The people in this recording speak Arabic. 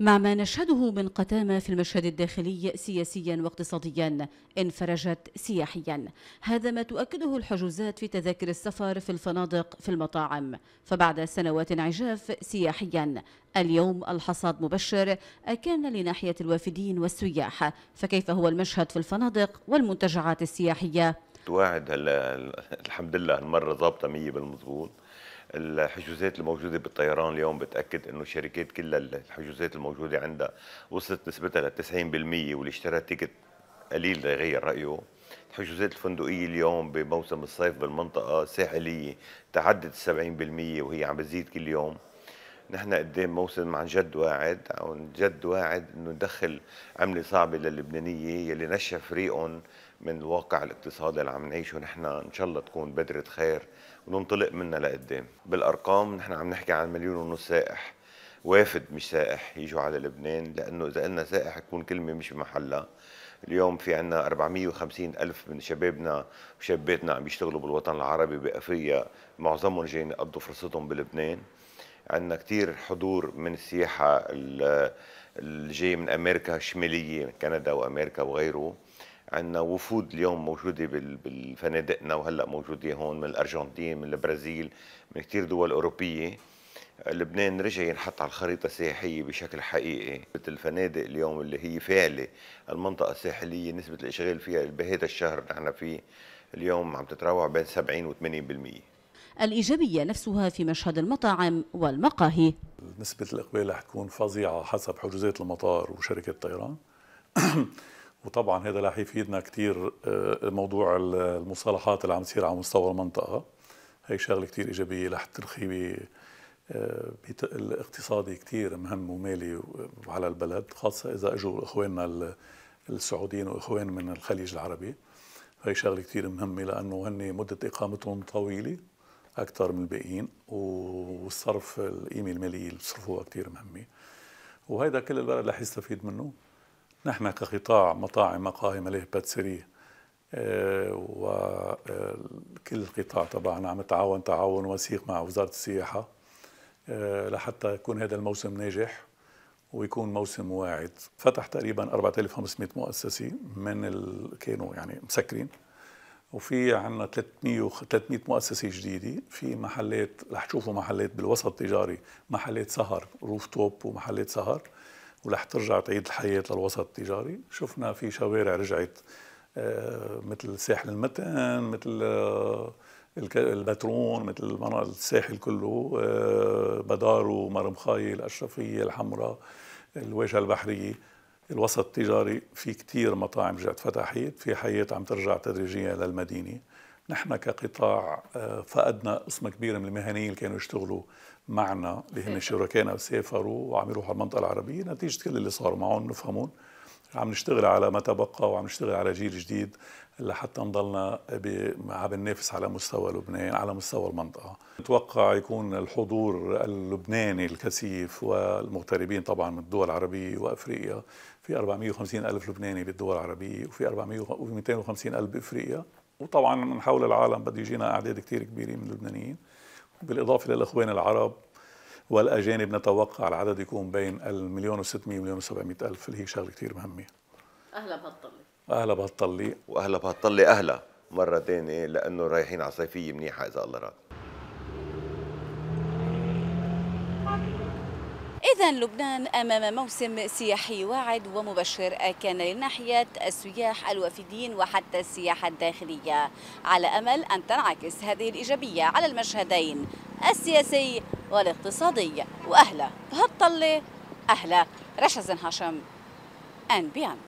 مع ما نشهده من قتامة في المشهد الداخلي سياسيا واقتصاديا انفرجت سياحيا هذا ما تؤكده الحجوزات في تذاكر السفر في الفنادق في المطاعم فبعد سنوات عجاف سياحيا اليوم الحصاد مبشر أكان لناحية الوافدين والسياح فكيف هو المشهد في الفنادق والمنتجعات السياحية؟ واعد هلا الحمد لله المرة ضابطة 100 بالمضبوط الحجوزات الموجوده بالطيران اليوم بتاكد انه الشركات كل الحجوزات الموجوده عندها وصلت نسبتها ل 90% واللي اشترى تيكت قليل ليغير رايه الحجوزات الفندقية اليوم بموسم الصيف بالمنطقة الساحلية تعدت 70% وهي عم بتزيد كل يوم نحن قدام ايه موسم عن جد واعد عن جد واعد انه ندخل عمله صعبه للبنانيه يلي نشف ريقهم من الواقع الاقتصادي اللي عم نعيشه نحن ان شاء الله تكون بدره خير وننطلق منها لقدام ايه. بالارقام نحن عم نحكي عن مليون ونص سائح وافد مش سائح يجوا على لبنان لانه اذا قلنا سائح يكون كلمه مش بمحلها اليوم في عنا 450 ألف من شبابنا وشاباتنا عم يشتغلوا بالوطن العربي بقفية معظمهم جايين يقضوا فرصتهم بلبنان عندنا كثير حضور من السياحه اللي جاي من امريكا الشماليه من كندا وامريكا وغيره عندنا وفود اليوم موجوده بالفنادقنا وهلا موجوده هون من الارجنتين من البرازيل من كثير دول اوروبيه لبنان رجع ينحط على الخريطة السياحية بشكل حقيقي مثل الفنادق اليوم اللي هي فعلة المنطقة الساحلية نسبة الإشغال فيها بهذا الشهر نحن فيه اليوم عم تتراوح بين 70 و 80% الإيجابية نفسها في مشهد المطاعم والمقاهي نسبة الإقبال رح تكون فظيعة حسب حجوزات المطار وشركة الطيران وطبعا هذا رح يفيدنا كثير آه، موضوع المصالحات اللي عم تصير على مستوى المنطقة هي شغلة كثير إيجابية رح ترخي آه، الاقتصادي كثير مهم ومالي على البلد خاصة إذا أجوا إخواننا السعوديين وإخوان من الخليج العربي هي شغلة كثير مهمة لأنه هن مدة إقامتهم طويلة اكثر من الباقيين والصرف القيمه الماليه اللي بصرفوها كثير مهمه وهيدا كل البلد رح يستفيد منه نحن كقطاع مطاعم مقاهي ملاهي باتسيري آه وكل آه، القطاع تبعنا عم نتعاون تعاون وثيق مع وزاره السياحه آه لحتى يكون هذا الموسم ناجح ويكون موسم واعد فتح تقريبا 4500 مؤسسه من اللي كانوا يعني مسكرين وفي عندنا 300 300 مؤسسه جديده في محلات رح تشوفوا محلات بالوسط التجاري محلات سهر روف توب ومحلات سهر ورح ترجع تعيد الحياه للوسط التجاري شفنا في شوارع رجعت آه، مثل ساحل المتن مثل آه، البترون مثل الساحل كله آه، بدار خايل الاشرفيه الحمراء الواجهه البحريه الوسط التجاري في كتير مطاعم جات فتحت في حياة عم ترجع تدريجيا للمدينة نحن كقطاع آه، فقدنا قسم كبير من المهنيين اللي كانوا يشتغلوا معنا اللي هن شركائنا وسافروا وعم يروحوا المنطقة العربية نتيجة كل اللي صار معهم نفهمون عم نشتغل على ما تبقى وعم نشتغل على جيل جديد لحتى نضلنا عم ننافس على مستوى لبنان على مستوى المنطقة نتوقع يكون الحضور اللبناني الكثيف والمغتربين طبعا من الدول العربية وأفريقيا في 450 ألف لبناني بالدول العربية وفي 400 و 250 ألف بأفريقيا وطبعا من حول العالم بده يجينا أعداد كثير كبيرة من اللبنانيين بالإضافة للإخوان العرب والاجانب نتوقع العدد يكون بين المليون و600 مليون و700 الف اللي هي شغله كثير مهمه اهلا بهالطلي اهلا بهالطلي واهلا بهالطلي اهلا مره ثانيه لانه رايحين على صيفيه منيحه اذا الله راد إذا لبنان أمام موسم سياحي واعد ومبشر كان لناحية السياح الوافدين وحتى السياحة الداخلية على أمل أن تنعكس هذه الإيجابية على المشهدين السياسي والاقتصادي وأهلا بهالطلة أهلا رشا زن هاشم NBN